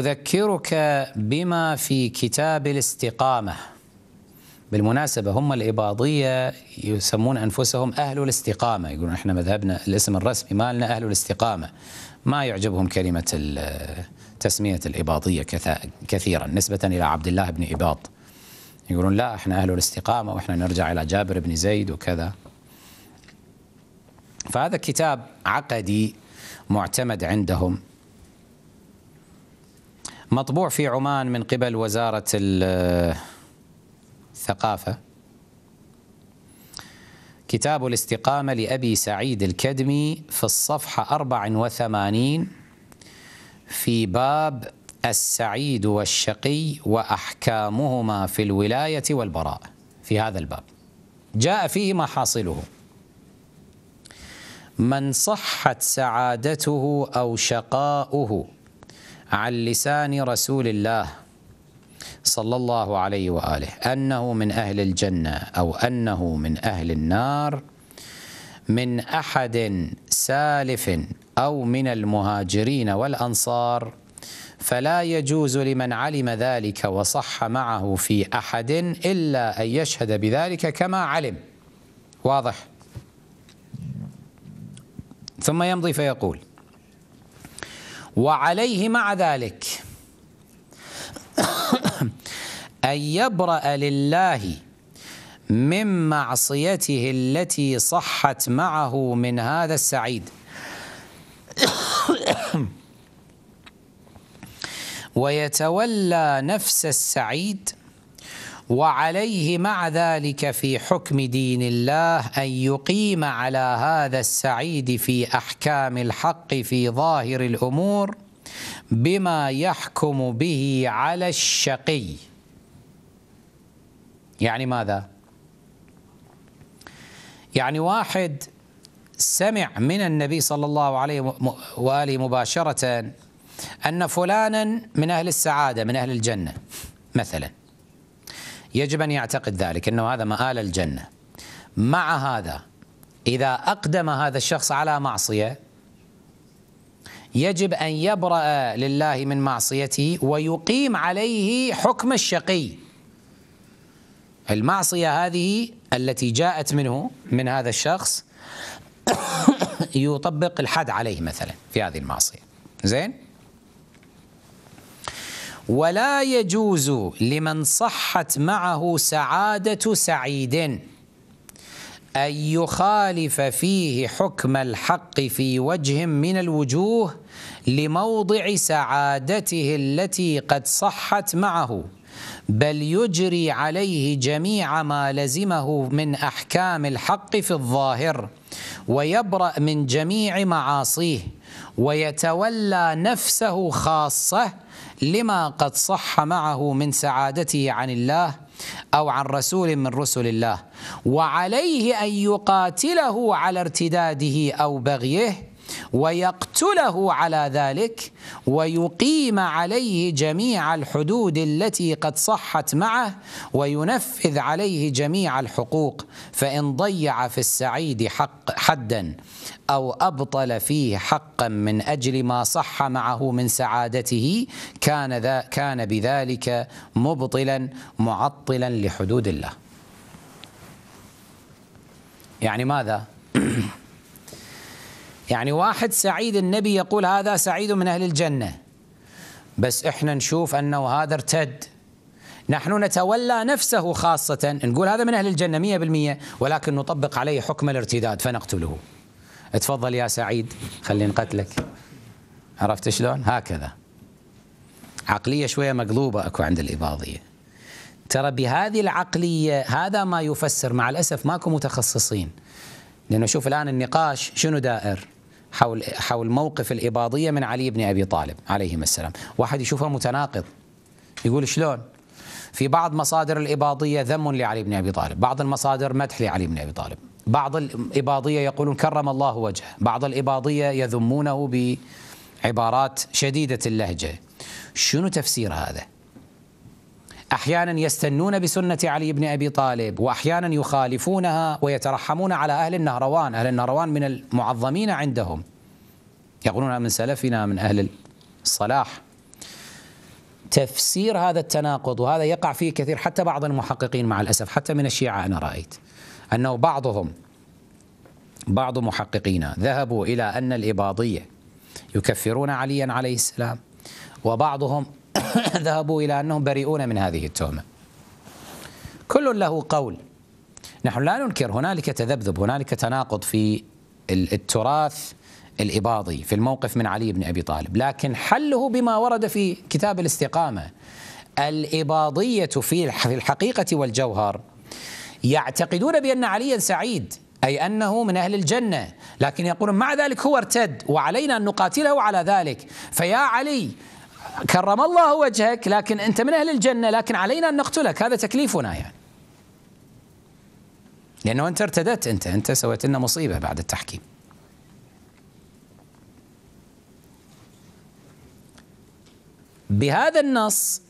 أذكرك بما في كتاب الاستقامة بالمناسبة هم الإباضية يسمون أنفسهم أهل الاستقامة يقولون إحنا مذهبنا الاسم الرسمي مالنا أهل الاستقامة ما يعجبهم كلمة تسمية الإباضية كثيرا نسبة إلى عبد الله بن إباض يقولون لا إحنا أهل الاستقامة وإحنا نرجع إلى جابر بن زيد وكذا فهذا كتاب عقدي معتمد عندهم مطبوع في عمان من قبل وزارة الثقافة كتاب الاستقامة لأبي سعيد الكدمي في الصفحة 84 في باب السعيد والشقي وأحكامهما في الولاية والبراءة في هذا الباب جاء فيه ما حاصله من صحت سعادته أو شقاؤه عن لسان رسول الله صلى الله عليه واله انه من اهل الجنه او انه من اهل النار من احد سالف او من المهاجرين والانصار فلا يجوز لمن علم ذلك وصح معه في احد الا ان يشهد بذلك كما علم واضح ثم يمضي فيقول وعليه مع ذلك أن يبرأ لله من معصيته التي صحت معه من هذا السعيد ويتولى نفس السعيد وعليه مع ذلك في حكم دين الله أن يقيم على هذا السعيد في أحكام الحق في ظاهر الأمور بما يحكم به على الشقي يعني ماذا؟ يعني واحد سمع من النبي صلى الله عليه وآله مباشرة أن فلانا من أهل السعادة من أهل الجنة مثلاً يجب أن يعتقد ذلك أنه هذا مآل الجنة مع هذا إذا أقدم هذا الشخص على معصية يجب أن يبرأ لله من معصيته ويقيم عليه حكم الشقي المعصية هذه التي جاءت منه من هذا الشخص يطبق الحد عليه مثلا في هذه المعصية زين ولا يجوز لمن صحت معه سعادة سعيد أن يخالف فيه حكم الحق في وجه من الوجوه لموضع سعادته التي قد صحت معه بل يجري عليه جميع ما لزمه من احكام الحق في الظاهر ويبرا من جميع معاصيه ويتولى نفسه خاصه لما قد صح معه من سعادته عن الله أو عن رسول من رسل الله وعليه أن يقاتله على ارتداده أو بغيه ويقتله على ذلك ويقيم عليه جميع الحدود التي قد صحت معه وينفذ عليه جميع الحقوق فإن ضيع في السعيد حق حدا أو أبطل فيه حقا من أجل ما صح معه من سعادته كان ذا كان بذلك مبطلا معطلا لحدود الله يعني ماذا يعني واحد سعيد النبي يقول هذا سعيد من أهل الجنة بس إحنا نشوف أنه هذا ارتد نحن نتولى نفسه خاصة نقول هذا من أهل الجنة مية بالمية ولكن نطبق عليه حكم الارتداد فنقتله اتفضل يا سعيد خلي نقتلك عرفت شلون هكذا عقلية شوية مقلوبة أكو عند الإباضية ترى بهذه العقلية هذا ما يفسر مع الأسف ماكو متخصصين لأنه شوف الآن النقاش شنو دائر حول حول موقف الإباضية من علي بن أبي طالب عليهما السلام واحد يشوفها متناقض يقول شلون في بعض مصادر الإباضية ذم لعلي بن أبي طالب بعض المصادر مدح لعلي بن أبي طالب بعض الإباضية يقولون كرم الله وجهه بعض الإباضية يذمونه بعبارات شديدة اللهجة شنو تفسير هذا احيانا يستنون بسنه علي بن ابي طالب واحيانا يخالفونها ويترحمون على اهل النهروان، اهل النهروان من المعظمين عندهم. يقولون من سلفنا من اهل الصلاح. تفسير هذا التناقض وهذا يقع فيه كثير حتى بعض المحققين مع الاسف حتى من الشيعه انا رايت انه بعضهم بعض محققينا ذهبوا الى ان الاباضيه يكفرون عليا عليه السلام وبعضهم ذهبوا إلى أنهم بريئون من هذه التهمة كل له قول نحن لا ننكر هنالك تذبذب هنالك تناقض في التراث الإباضي في الموقف من علي بن أبي طالب لكن حله بما ورد في كتاب الاستقامة الإباضية في الحقيقة والجوهر يعتقدون بأن عليا سعيد أي أنه من أهل الجنة لكن يقولون مع ذلك هو ارتد وعلينا أن نقاتله على ذلك فيا علي كرم الله وجهك لكن انت من اهل الجنه لكن علينا ان نقتلك هذا تكليفنا يعني لانه انت ارتدت انت انت سويت لنا مصيبه بعد التحكيم بهذا النص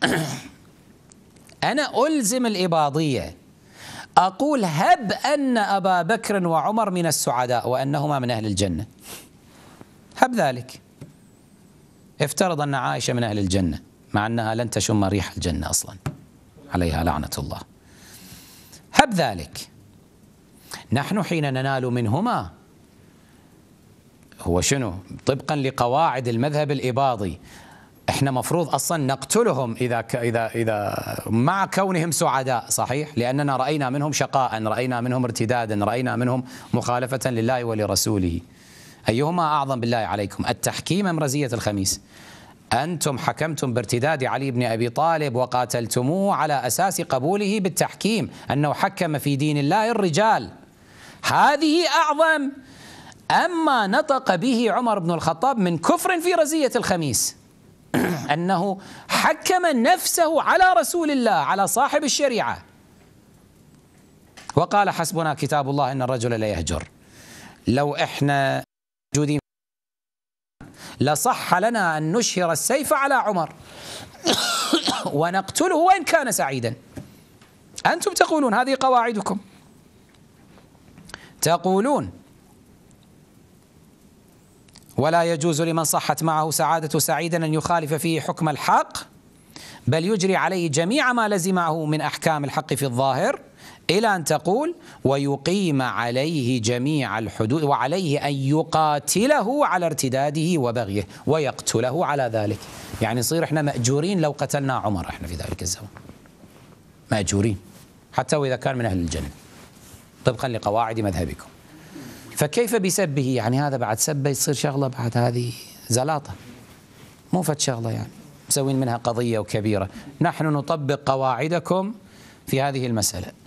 انا الزم الاباضيه اقول هب ان ابا بكر وعمر من السعداء وانهما من اهل الجنه هب ذلك افترض أن عائشة من أهل الجنة مع أنها لن تشم ريح الجنة أصلا عليها لعنة الله هب ذلك نحن حين ننال منهما هو شنو طبقا لقواعد المذهب الإباضي احنا مفروض اصلا نقتلهم اذا ك... اذا اذا مع كونهم سعداء صحيح لاننا راينا منهم شقاء راينا منهم ارتدادا راينا منهم مخالفه لله ولرسوله أيهما أعظم بالله عليكم التحكيم أم رزية الخميس أنتم حكمتم بارتداد علي بن أبي طالب وقاتلتموه على أساس قبوله بالتحكيم أنه حكم في دين الله الرجال هذه أعظم أما نطق به عمر بن الخطاب من كفر في رزية الخميس أنه حكم نفسه على رسول الله على صاحب الشريعة وقال حسبنا كتاب الله إن الرجل لا يهجر لو إحنا موجودين لصح لنا أن نشهر السيف على عمر ونقتله وإن كان سعيدا أنتم تقولون هذه قواعدكم تقولون ولا يجوز لمن صحت معه سعادة سعيدا أن يخالف فيه حكم الحق بل يجري عليه جميع ما لزمه من أحكام الحق في الظاهر إلى أن تقول ويقيم عليه جميع الحدود وعليه أن يقاتله على ارتداده وبغيه ويقتله على ذلك يعني نصير احنا مأجورين لو قتلنا عمر احنا في ذلك الزمان مأجورين حتى وإذا كان من أهل الجنة طبقا لقواعد مذهبكم فكيف بسبه يعني هذا بعد سبه يصير شغلة بعد هذه زلاطة مو فت شغلة يعني مسوين منها قضية وكبيرة نحن نطبق قواعدكم في هذه المسألة